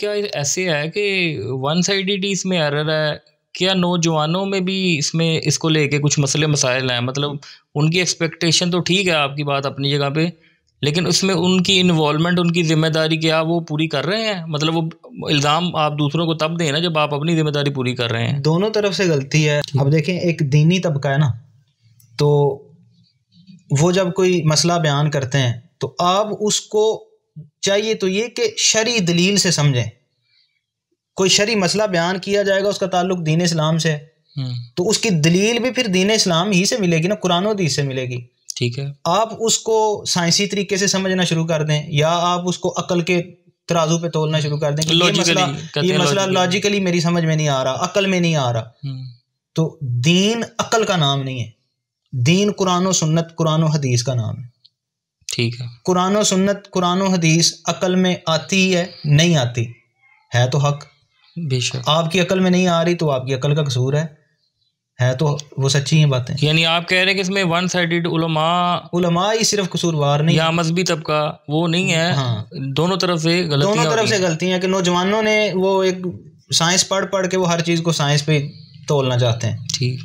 क्या ऐसे है कि वन साइडेड इसमें एरर है क्या नौजवानों में भी इसमें इसको लेके कुछ मसले मसाइल हैं मतलब उनकी एक्सपेक्टेशन तो ठीक है आपकी बात अपनी जगह पे लेकिन उसमें उनकी इन्वॉल्वमेंट उनकी ज़िम्मेदारी क्या वो पूरी कर रहे हैं मतलब वो इल्ज़ाम आप दूसरों को तब दें ना जब आप अपनी ज़िम्मेदारी पूरी कर रहे हैं दोनों तरफ से गलती है अब देखें एक दीनी तबका है ना तो वो जब कोई मसला बयान करते हैं तो आप उसको चाहिए तो ये कि शरी दलील से समझें कोई शरी मसला बयान किया जाएगा उसका ताल्लुक दीन इस्लाम से हम्म। तो उसकी दलील भी फिर दीन इस्लाम ही से मिलेगी ना कुरान हदीस से मिलेगी ठीक है आप उसको साइंसी तरीके से समझना शुरू कर दें या आप उसको अकल के तराजू पे तोलना शुरू कर दें कि ये मसला ये मसला लॉजिकली मेरी समझ में नहीं आ रहा अकल में नहीं आ रहा हम्म। तो दीन अकल का नाम नहीं है दीन कुरान सुन्नत कुरान हदीस का नाम है ठीक है कुरान और सुन्नत कुरान और हदीस अकल में आती है नहीं आती है तो हक बेशक आपकी अकल में नहीं आ रही तो आपकी अकल का कसूर है है तो वो सच्ची हैं बातें यानी आप कह रहे हैं कि इसमें वन साइडेड उलमा उलमा ही सिर्फ कसूरवार नहीं या मजहबी तबका वो नहीं है हाँ दोनों तरफ से गलतियां दोनों तरफ से गलतियां कि नौजवानों ने वो एक साइंस पढ़ पढ़ के वो हर चीज़ को साइंस पे तोलना चाहते हैं ठीक